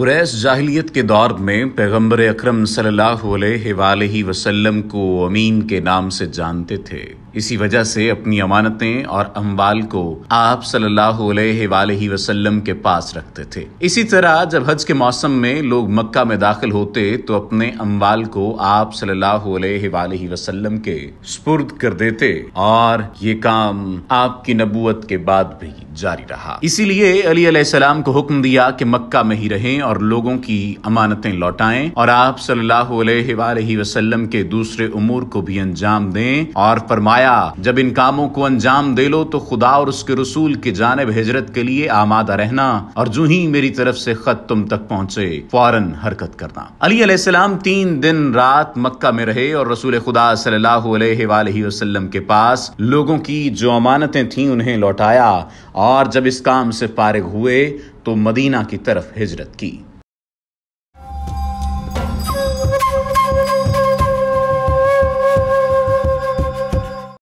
कुरैश जाहिलियत के दौर में पैगम्बर अक्रम सल्लल्लाहु अलैहि वसल्लम को अमीन के नाम से जानते थे इसी वजह से अपनी अमानतें और अम्बाल को आप सल्लल्लाहु अलैहि वसल्लम के पास रखते थे इसी तरह जब हज के मौसम में लोग मक्का में दाखिल होते तो अपने अम्बाल को आप सल्लल्लाहु अलैहि वसल्लम के स्पुर्द कर देते और ये काम आपकी नबूवत के बाद भी जारी रहा इसीलिए अली सलाम को हुक्म दिया कि मक्का में ही रहें और लोगों की अमानतें लौटाएं और आप सल्लल्लाहु अलैहि वसल्लम के दूसरे उमूर को भी अंजाम दें और फरमाया फरमाया जब इन कामों को अंजाम दे लो तो खुदा और उसके रसूल की जानब हिजरत के लिए आमादा रहना और जू ही मेरी तरफ से खत तुम तक पहुंचे फौरन हरकत करना अली अलैहिस्सलाम तीन दिन रात मक्का में रहे और रसूल खुदा सल्लल्लाहु के पास लोगों की जो अमानतें थीं उन्हें लौटाया और जब इस काम से पारिग हुए तो मदीना की तरफ हिजरत की